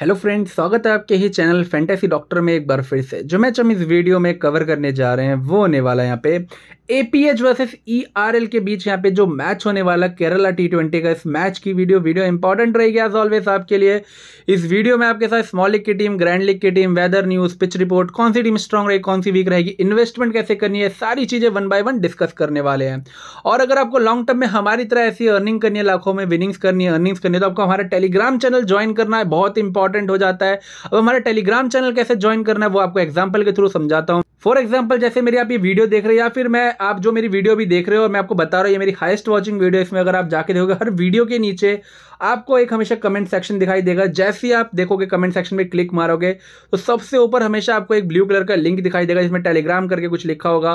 hello friends स्वागत है आपके ही चैनल फैंटेसी डॉक्टर में एक बार फिर से जो मैच हम इस वीडियो में कवर करने जा रहे हैं वो होने वाला है यहाँ पे एपीएच वर्सेस ईआरएल के बीच यहाँ पे जो मैच होने वाला केरला टी ट्वेंटी का इस मैच की वीडियो वीडियो इंपॉर्टेंट रहेगी एज ऑलवेज आपके लिए इस वीडियो में आपके साथ स्मॉल लीग की टीम ग्रैंड लीग की team weather news pitch report कौन सी टीम स्ट्रांग रहेगी कौन सी वीक रहेगी इन्वेस्टमेंट कैसे करनी है सारी चीज़ें वन बाय वन डिस्कस करने वाले हैं और अगर आपको लॉन्ग टर्म में हमारी तरह ऐसी अर्निंग करनी है लाखों में विनिंग्स करनी है अर्निंग्स करनी है तो आपको हमारा टेलीग्राम चैनल ज्वाइन करना है बहुत इंपॉर्टेंट इंपॉर्टेंट हो जाता है अब हमारा टेलीग्राम चैनल कैसे ज्वाइन करना है वो आपको एग्जाम्पल के थ्रू समझाता हूँ फॉर एग्जाम्पल जैसे मेरी आप ये वीडियो देख रहे हैं या फिर मैं आप जो मेरी वीडियो भी देख रहे हो और मैं आपको बता रहा हूँ ये मेरी हाइस्ट वॉचिंग वीडियो इसमें अगर आप जाके देखोगे हर वीडियो के नीचे आपको एक हमेशा कमेंट सेक्शन दिखाई देगा जैसे ही आप देखोगे कमेंट सेक्शन में क्लिक मारोगे तो सबसे ऊपर हमेशा आपको एक ब्लू कलर का लिंक दिखाई देगा जिसमें टेलीग्राम करके कुछ लिखा होगा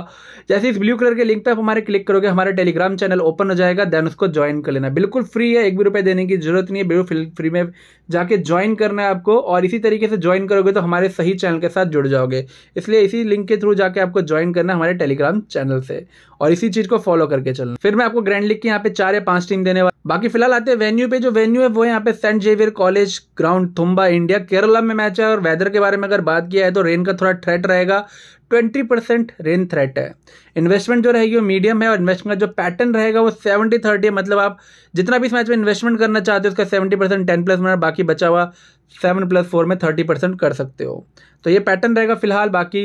जैसे इस ब्लू कलर के लिंक पर आप हमारे क्लिक करोगे हमारा टेलीग्राम चैनल ओपन हो जाएगा देन उसको ज्वाइन कर लेना बिल्कुल फ्री है एक भी रुपये देने की जरूरत नहीं है बिल्कुल फ्री में जाके ज्वाइन करना है आपको और इसी तरीके से ज्वाइन करोगे तो हमारे सही चैनल के साथ जुड़ जाओगे इसलिए इसी लिंक के थ्रू जाके आपको ज्वाइन करना हमारे टेलीग्राम चैनल से और इसी चीज़ को फॉलो करके चलना फिर मैं आपको ग्रैंड लिख के यहाँ पे चार या पांच टीम देने बाकी फिलहाल आते हैं वेन्यू पे जो वेन्यू है वो यहाँ पे Saint Xavier college ground Thumba India Kerala में मैच है और वेदर के बारे में अगर बात किया है तो रेन का थोड़ा थ्रेट रहेगा ट्वेंटी परसेंट रेन थ्रेट है इन्वेस्टमेंट जो रहेगी वो मीडियम है और इन्वेस्टमेंट का जो पैटर्न रहेगा वो सेवेंटी थर्टी है मतलब आप जितना भी इस मैच में इन्वेस्टमेंट करना चाहते हो उसका seventy percent ten plus minute बाकी बचा हुआ सेवन प्लस फोर में थर्टी परसेंट कर सकते हो तो ये पैटर्न रहेगा फिलहाल बाकी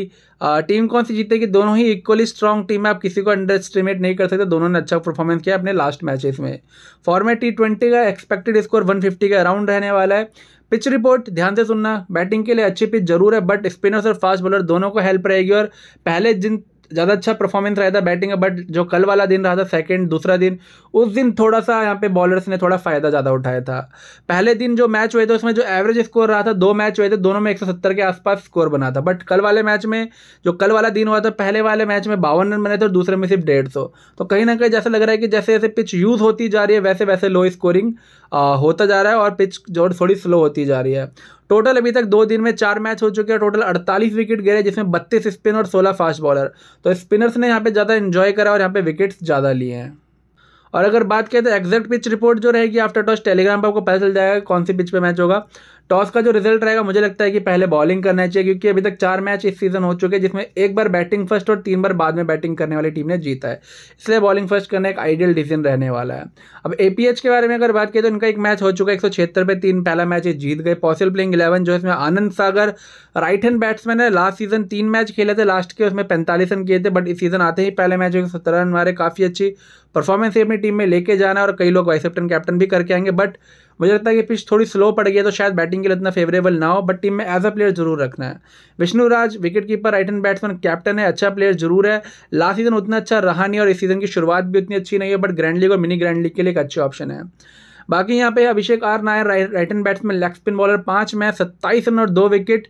टीम कौन सी जीतेगी दोनों ही इक्वली स्ट्रॉन्ग टीम है आप किसी को अंडर एस्टिमेट नहीं कर सकते दोनों ने अच्छा परफॉर्मेंस किया अपने लास्ट मैचेस में फॉर्मेट टी ट्वेंटी का एक्सपेक्टेड स्कोर वन फिफ्टी का अराउंड रहने वाला है पिच रिपोर्ट ध्यान से सुनना बैटिंग के लिए अच्छी पिच जरूर है बट स्पिनर्स और फास्ट बॉलर दोनों को हेल्प रहेगी और पहले जिन ज़्यादा अच्छा परफॉर्मेंस रहा था बैटिंग का बट जो कल वाला दिन रहा था सेकंड दूसरा दिन उस दिन थोड़ा सा यहाँ पे बॉलर्स ने थोड़ा फ़ायदा ज़्यादा उठाया था पहले दिन जो मैच हुए थे उसमें जो एवरेज स्कोर रहा था दो मैच हुए थे दोनों में एक के आसपास स्कोर बना था बट कल वाले मैच में जो कल वाला दिन हुआ था पहले वाले मैच में बावन रन बने थे और दूसरे में सिर्फ डेढ़ तो कहीं ना कहीं जैसा लग रहा है कि जैसे जैसे पिच यूज़ होती जा रही है वैसे वैसे लो स्कोरिंग होता जा रहा है और पिच जो थोड़ी स्लो होती जा रही है टोटल अभी तक दो दिन में चार मैच हो चुके हैं टोटल 48 विकेट गिरे जिसमें 32 स्पिन और 16 फास्ट बॉलर तो स्पिनर्स ने यहाँ पे ज़्यादा इन्जॉय करा और यहाँ पे विकेट्स ज़्यादा लिए हैं और अगर बात करें तो एग्जैक्ट पिच रिपोर्ट जो रहेगी आफ्टर टॉस टेलीग्राम पर आपको पता चल जाएगा कौन सी पिच पे मैच होगा टॉस का जो रिजल्ट रहेगा मुझे लगता है कि पहले बॉलिंग करना चाहिए क्योंकि अभी तक चार मैच इस सीजन हो चुके हैं जिसमें एक बार बैटिंग फर्स्ट और तीन बार बाद में बैटिंग करने वाली टीम ने जीता है इसलिए बॉलिंग फर्स्ट करना एक आइडियल डिसीजन रहने वाला है अब एपीएच के बारे में अगर बात की तो इनका एक मैच हो चुका है एक सौ छिहत्तर पे तीन पहला मैच जीत गए पॉसिबल प्लेइंग इलेवन जो इसमें Anand Sagar right hand batsman है लास्ट सीजन तीन मैच खेले थे लास्ट के उसमें पैंतालीस रन किए थे बट इस सीजन आते ही पहले मैच हो सत्रह रन मारे काफ़ी अच्छी परफॉर्मेंस अपनी टीम में लेके जाना और कई लोग वाइस कैप्टन कैप्टन भी करके आएंगे बट मुझे लगता है कि पिच थोड़ी स्लो पड़ गई है तो शायद बैटिंग के लिए इतना फेवरेबल ना हो बट टीम में एज अ प्लेयर जरूर रखना है Vishnu Raj wicket keeper right hand batsman captain है अच्छा प्लेयर जरूर है लास्ट सीजन उतना अच्छा रहा नहीं और इस सीजन की शुरुआत भी उतनी अच्छी नहीं है बट ग्रैंड लीग और मिनी ग्रैंड लीग के लिए एक अच्छे ऑप्शन है बाकी यहाँ पे Abhishek R Nair right hand batsman leg spin bowler पाँच मैच सत्ताईस रन और दो विकेट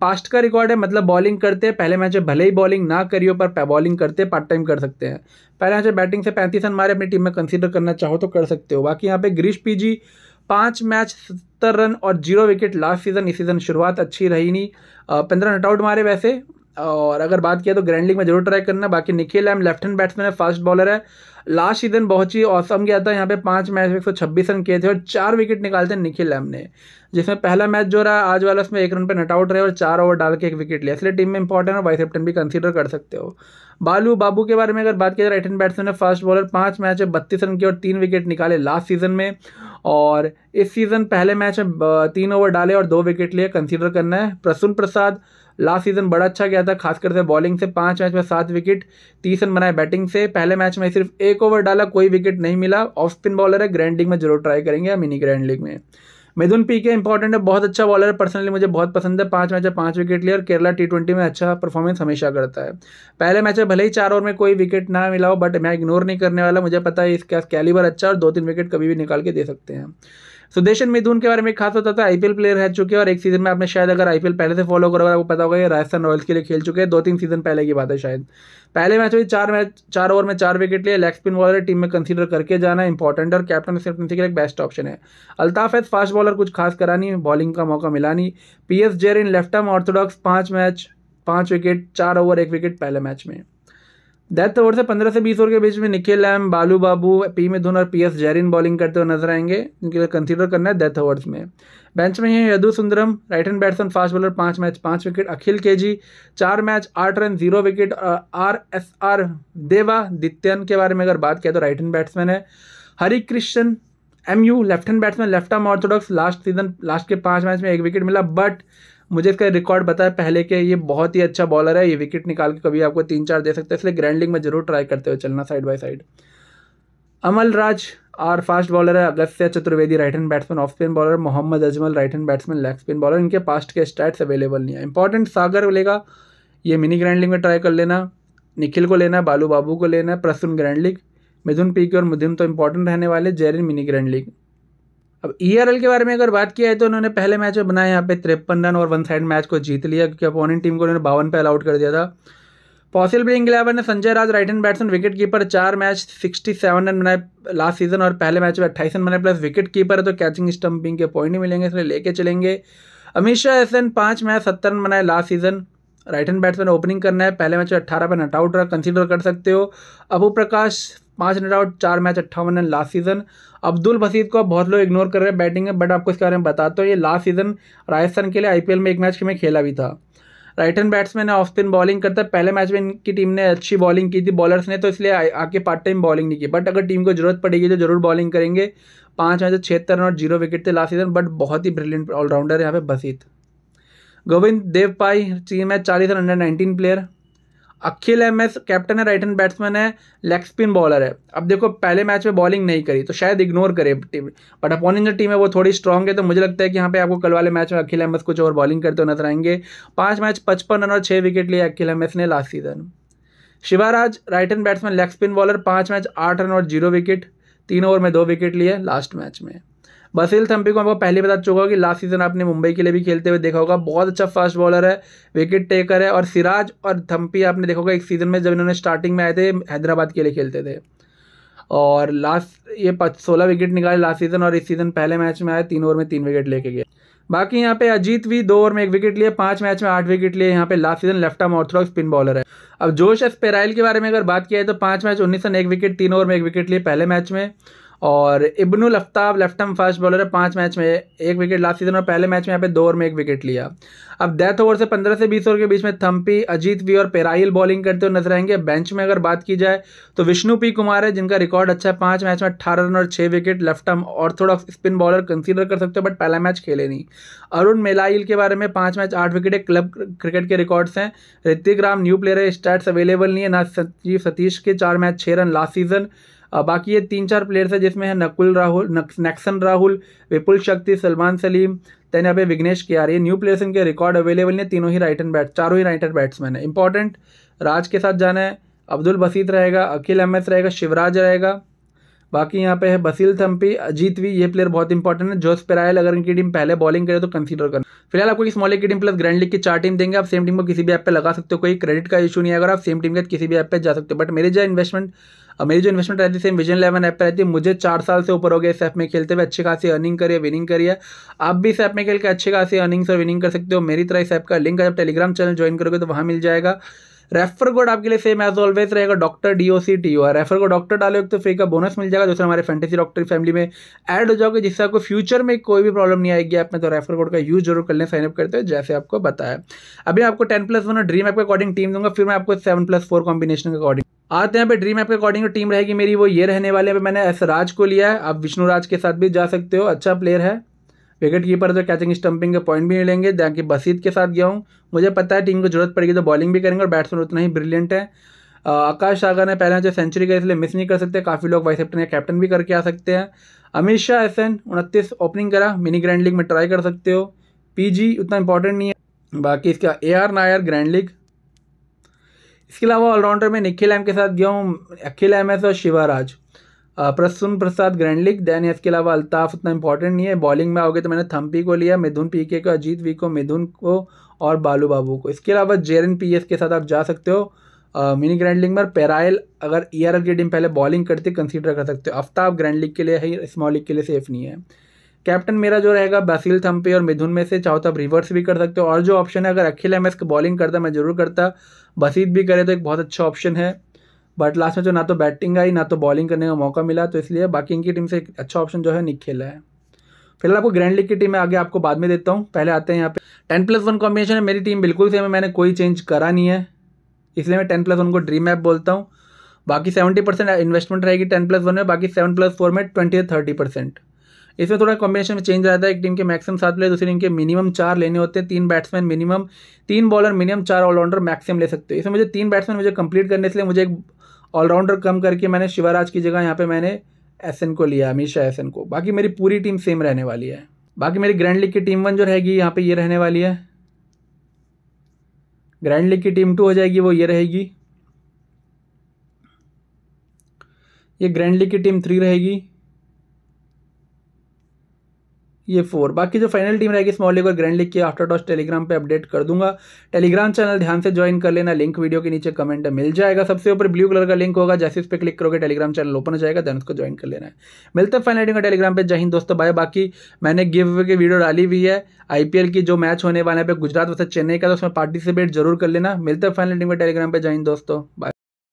पास्ट का रिकॉर्ड है मतलब बॉलिंग करते हैं पहले मैच में भले ही बॉलिंग ना करियो पर बॉलिंग करते पार्ट टाइम कर सकते हैं पहले मैच बैटिंग से पैंतीस रन मारे अपनी टीम में कंसिडर करना चाहो तो कर सकते हो बाकी यहाँ पे ग्रीश पीजी पाँच मैच सत्तर रन और जीरो विकेट लास्ट सीजन इस सीज़न शुरुआत अच्छी रही नहीं पंद्रह नटआउट मारे वैसे और अगर बात किया तो ग्रैंड लीग में जरूर ट्राई करना बाकी Nikhil M left hand batsman है फास्ट बॉलर है लास्ट सीजन बहुत ही औसम गया था यहाँ पे पांच मैच में एक सौ छब्बीस रन किए थे और चार विकेट निकालते हैं निखिल एम ने जिसमें पहला मैच जो रहा आज वाला उसमें एक रन पर नट आउट रहे और चार ओवर डाल के एक विकेट लिया इसलिए टीम में इंपॉर्टेंट और वाइस कैप्टन भी कंसिडर कर सकते हो बालू बाबू के बारे में अगर बात की जाए राइट हैंड बैट्समैन है फास्ट बॉलर पाँच मैच है बत्तीस रन किए और तीन विकेट निकाले लास्ट सीजन में और इस सीज़न पहले मैच में तीन ओवर डाले और दो विकेट लिए कंसीडर करना है प्रसून प्रसाद लास्ट सीजन बड़ा अच्छा गया था खासकर से बॉलिंग से पाँच मैच में सात विकेट तीस रन बनाए बैटिंग से पहले मैच में सिर्फ एक ओवर डाला कोई विकेट नहीं मिला ऑफ स्पिन बॉलर है ग्रैंड लीग में जरूर ट्राई करेंगे मिनी ग्रैंड लीग में मिथुन पी के इंपॉर्टेंट है बहुत अच्छा बॉलर है पर्सनली मुझे बहुत पसंद है पांच मैच है पांच विकेट लिए और केरला टी ट्वेंटी में अच्छा परफॉर्मेंस हमेशा करता है पहले मैच में भले ही चार ओवर में कोई विकेट ना मिला हो बट मैं इग्नोर नहीं करने वाला मुझे पता है इसका कैलिबर अच्छा और दो तीन विकेट कभी भी निकाल के दे सकते हैं सुदेशन मिथुन के बारे में खास होता था आईपीएल प्लेयर रह चुके हैं और एक सीजन में आपने शायद अगर आईपीएल पहले से फॉलो करो आपको पता होगा ये राजस्थान रॉयल्स के लिए खेल चुके हैं दो तीन सीजन पहले की बात है शायद पहले मैच हुई चार मैच चार ओवर में चार विकेट लिए लेग स्पिन बॉलर टीम में कंसीडर करके जाना इंपॉर्टेंट और कैप्टन कैप्टनसी के लिए बेस्ट ऑप्शन है अल्ताफ है फास्ट बॉलर कुछ खास करा नहीं बॉलिंग का मौका मिला नहीं पी एस इन लेफ्ट आर्म ऑर्थोडॉक्स पाँच मैच पाँच विकेट चार ओवर एक विकेट पहले मैच में डेथ ओवर से पंद्रह से बीस ओवर के बीच में निखिल एम बालू बाबू पी मिथुन और पी एस जैरिन बॉलिंग करते हुए नजर आएंगे इनके लिए कंसीडर करना है डेथ ओवर्स में बेंच में हैं Yadu Sundaram right hand batsman fast bowler पांच मैच पांच विकेट अखिल के जी चार मैच आठ run zero wicket R S R Devadithyan के बारे में अगर बात करें तो राइट हैंड बैट्समैन है Hari Krishna M U left hand batsman left arm orthodox last season last के पाँच मैच में एक विकेट मिला बट मुझे इसका रिकॉर्ड बताया है पहले के ये बहुत ही अच्छा बॉलर है ये विकेट निकाल के कभी आपको तीन चार दे सकते हैं इसलिए ग्रैंड लीग में जरूर ट्राई करते हो चलना side by side Amal Raj R fast bowler है Agastya Chaturvedi right hand batsman off spin bowler Mohammad Ajmal right hand batsman leg spin bowler इनके पास्ट के स्टैट्स अवेलेबल नहीं है इंपॉर्टेंट सागर लेगा ये मिनी ग्रैंड में ट्राई कर लेना निखिल को लेना है बालू बाबू को लेना है Prasoon grand league Mithun P K और मुदिन तो इंपॉर्टेंट रहने वाले जेरिन मिनी ग्रैंड लीग अब ई e के बारे में अगर बात किया है तो उन्होंने पहले मैच में बनाया यहाँ पे तिरपन रन और वन साइड मैच को जीत लिया क्योंकि अपोनेंट टीम को उन्होंने बावन पे अलाउट कर दिया था पॉसिबल ब्लिंग इलेवन ने Sanjay Raj right hand batsman wicket keeper चार मैच सिक्सटी सेवन रन बनाए लास्ट सीजन और पहले मैच में अट्ठाईस रन बनाए प्लस विकेट कीपर है तो कैचिंग स्टम्पिंग के पॉइंट ही मिलेंगे इसलिए लेके चलेंगे अमित शाह एस पाँच मैच सत्तर रन बनाए last season right hand batsman opening करना है पहले मैच में अट्ठारह पे नट आउट रहा कंसिडर कर सकते हो अबू प्रकाश पाँच रन आउट चार मैच अट्ठावन run last season Abdul Basid को बहुत लोग इग्नोर कर रहे हैं बैटिंग में बट आपको इसके बारे में बताता तो हूँ ये लास्ट सीजन राजस्थान के लिए आईपीएल में एक मैच में खेला भी था राइट हैंड बैट्समैन है ऑफ स्पिन बॉलिंग करता है पहले मैच में इनकी टीम ने अच्छी बॉलिंग की थी बॉलर्स ने तो इसलिए आके पार्ट टाइम बॉलिंग नहीं की बट अगर टीम को जरूरत पड़ेगी तो जरूर बॉलिंग करेंगे पाँच मैच छिहत्तर रन और जीरो विकेट थे लास्ट सीजन बट बहुत ही ब्रिलियंट ऑलराउंडर है यहाँ पे बसीत गोविंद देव पाई टीम है चालीस run under nineteen player Akhil M S captain है राइट हैंड बैट्समैन है लेग स्पिन बॉलर है अब देखो पहले मैच में बॉलिंग नहीं करी तो शायद इग्नोर करे टीम बट अपोनेंट जो टीम है वो थोड़ी स्ट्रॉन्ग है तो मुझे लगता है कि यहाँ पे आपको कल वाले मैच में अखिल एस कुछ और बॉलिंग करते हुए नजर आएंगे पाँच मैच पचपन रन और छः विकेट लिए अखिल एस ने last season Shivaraj right hand batsman leg spin bowler पाँच मैच आठ रन और जीरो विकेट तीन ओवर में दो विकेट लिए लास्ट मैच में बसील थम्पी को आपको पहले बता चुका होगा कि लास्ट सीजन आपने मुंबई के लिए भी खेलते हुए देखा होगा बहुत अच्छा फास्ट बॉलर है विकेट टेकर है और सिराज और थम्पी आपने देखा होगा एक सीजन में जब इन्होंने स्टार्टिंग में आए थे हैदराबाद के लिए खेलते थे और लास्ट ये सोलह विकेट निकाले लास्ट सीजन और इस सीजन पहले मैच में आए तीन ओवर में तीन विकेट लेके गए बाकी यहाँ पे अजीत भी दो ओवर में एक विकेट लिए पांच मैच में आठ विकेट लिए यहाँ पे last season left arm orthodox spin bowler है अब जोश एस पेराइल के बारे में अगर बात किया है तो पांच मैच उन्नीस रन एक विकेट तीन ओवर में एक विकेट लिए पहले मैच में और Ibnul Aftab left arm fast bowler है पाँच मैच में एक विकेट लास्ट सीजन और पहले मैच में यहाँ पे दो ओवर में एक विकेट लिया अब डेथ ओवर से पंद्रह से बीस ओवर के बीच में थम्पी अजीत वी और पेराइल बॉलिंग करते हुए नजर आएंगे बेंच में अगर बात की जाए तो विष्णु पी कुमार है जिनका रिकॉर्ड अच्छा है पाँच मैच में अट्ठारह रन और छः विकेट लेफ्ट और ऑर्थोडॉक्स स्पिन बॉलर कंसिडर कर सकते हो बट पहला मैच खेले नहीं अरुण मेलाइल के बारे में पाँच मैच आठ विकेट एक क्लब क्रिकेट के रिकॉर्ड्स हैं ऋतिक राम न्यू प्लेयर है स्टैट्स अवेलेबल नहीं है ना सचिव सतीश के चार मैच छः रन लास्ट सीजन बाकी ये तीन चार प्लेयर्स है जिसमें है नकुल राहुल नेक्सन राहुल विपुल शक्ति सलमान सलीम दैन यहाँ पे विघ्नेश कियार ये न्यू प्लेयर्स इनके रिकॉर्ड अवेलेबल ने तीनों ही राइट एंड बैट चारों ही राइट एंड बैट्समैन है इंपॉर्टेंट राज के साथ जाना है अब्दुल बसीत रहेगा एम एस रहेगा शिवराज रहेगा बाकी यहाँ पे है बसील थम्पी अजीत भी ये प्लेयर बहुत इंपॉर्टेंट है जोस पेरायल अगर इनकी टीम पहले बॉलिंग करे तो कंसीडर करना फिलहाल आपको इस मॉले की टीम प्लस ग्रैंड लीग की चार टीम देंगे आप सेम टीम को किसी भी ऐप पे लगा सकते हो कोई क्रेडिट का इशू नहीं है अगर आप सेम टीम के किसी भी ऐप पे जा सकते हो बट मेरे जो इन्वेस्टमेंट मेरी जो इन्वेस्टमेंट रहती है सेम विजन इलेवन ऐप पर रहती है मुझे चार साल से ऊपर हो गया इस ऐप में खेलते हुए अच्छी खासी अर्निंग करिए विनिंग करिए आप भी इस ऐप में खेल के अच्छी खासी अर्निंग्स और विनिंग कर सकते हो मेरी तरह इस ऐप का लिंक जब टेलीग्राम चैनल ज्वाइन करोगे तो वहाँ मिल जाएगा रेफर कोड आपके लिए सेम एज ऑलवेज रहेगा doctor D O C T O refer code doctor डाले तो फ्री का बोनस मिल जाएगा दूसरा हमारे फैंटेसी डॉक्टर फैमिली में ऐड हो जाओगे जिससे आपको फ्यूचर में कोई भी प्रॉब्लम नहीं आएगी आप में तो रेफर कोड का यूज जरूर कर लें साइनअप करते हो जैसे आपको बताया अभी आपको ten plus one dream app के अकॉर्डिंग टीम दूंगा फिर मैं आपको सेवन प्लस फोर कॉम्बिनेशन के अकॉर्डिंग आते हैं पे ड्रीम ऐप के अकॉर्डिंग टीम रहेगी मेरी वो ये रहने वाले हैं मैंने एस राज को लिया है आप विष्णु राज के साथ भी जा सकते हो अच्छा प्लेयर है विकेट कीपर तो कैचिंग स्टंपिंग के पॉइंट भी मिलेंगे जाकि बसीत के साथ गया हूँ मुझे पता है टीम को जरूरत पड़ेगी तो बॉलिंग भी करेंगे और बैट्समैन उतना ही ब्रिलियंट है आकाश सागर ने पहले जो तो सेंचुरी का इसलिए मिस नहीं कर सकते काफ़ी लोग वाइस कैप्टन या कैप्टन भी करके आ सकते हैं अमित शाह एस एन उनतीस ओपनिंग करा मिनी ग्रैंड लीग में ट्राई कर सकते हो पी उतना इंपॉर्टेंट नहीं है बाकी इसका A R Nair grand league इसके अलावा ऑलराउंडर में निखिल एम के साथ गया हूँ अखिल एम एस और शिवाराज प्रसून प्रसाद ग्रैंडलिक दैन इसके अलावा अल्ताफ उतना इंपॉर्टेंट नहीं है बॉलिंग में आओगे तो मैंने थम्पी को लिया मिधुन पी के को अजीत वी को मिधुन को और बालू बाबू को इसके अलावा जेरन पी एस के साथ आप जा सकते हो मिनी मिनी ग्रैंडलिंग में पेराइल अगर ई आर एल की टीम पहले बॉलिंग करती कंसीडर कर सकते हो आफ्ताब ग्रैंड लीग के लिए ही स्मॉल लीग के लिए सेफ नहीं है कैप्टन मेरा जो रहेगा बसील थम्पे और मिधुन में से चाहो तो आप रिवर्स भी कर सकते हो और जो ऑप्शन है अगर अखिल एम बॉलिंग करता मैं ज़रूर करता बसीत भी करे तो एक बहुत अच्छा ऑप्शन है बट लास्ट में जो तो ना तो बैटिंग आई ना तो बॉलिंग करने का मौका मिला तो इसलिए बाकी इनकी टीम से एक अच्छा ऑप्शन जो है निक खेला है फिलहाल आपको ग्रैंड लीग की टीम है आगे आपको बाद में देता हूँ पहले आते हैं यहाँ पे टेन प्लस वन कॉम्बिनेशन है मेरी टीम बिल्कुल सेम है मैंने कोई चेंज करा नहीं है इसलिए मैं टेन प्लस वन को ड्रीम ऐप बोलता हूँ बाकी सेवेंटी परसेंट इन्वेस्टमेंट रहेगी टेन प्लस वन में बाकी सेवन प्लस फोर में ट्वेंटी थर्टी परसेंट इसमें थोड़ा कॉम्बिनेशन में चेंज रहता है एक टीम के मैक्सिमम सात प्लेयर दूसरी टीम के मिनिमम चार लेने होते हैं तीन बैट्समैन मिनिमम तीन बॉलर मिनिमम चार ऑलराउंडर मैक्सिमम ले सकते हो इसमें मुझे तीन बैट्समैन मुझे कंप्लीट करने से मुझे एक ऑलराउंडर कम करके मैंने शिवराज की जगह यहाँ पर मैंने एस को लिया हमेशा एस को बाकी मेरी पूरी टीम सेम रहने वाली है बाकी मेरी ग्रैंड लीग की टीम वन जो रहेगी यहाँ पे ये रहने वाली है ग्रैंड लीग की टीम टू हो जाएगी वो ये रहेगी ये ग्रैंड लीग की टीम थ्री रहेगी ये फोर बाकी जो फाइनल टीम रहेगी स्मॉल लीग और ग्रैंड लीग की आफ्टर टॉस टेलीग्राम पे अपडेट कर दूंगा टेलीग्राम चैनल ध्यान से ज्वाइन कर लेना लिंक वीडियो के नीचे कमेंट मिल जाएगा सबसे ऊपर ब्लू कलर का लिंक होगा जैसे इस पर क्लिक करोगे टेलीग्राम चैनल ओपन हो जाएगा दैन उसको ज्वाइन कर लेना है मिलते हैं फाइनल टीम का टेलीग्राम पर जहीन दोस्तों बाय बाकी मैंने गिव की वीडियो डाली हुई है आईपीएल की जो मैच होने वाले हैं गुजरात वैसे चेन्नई का तो उसमें पार्टिसिपेट जरूर कर लेना मिलते हैं फाइनल टीम का टेलीग्राम पर जय दोस्तों बाय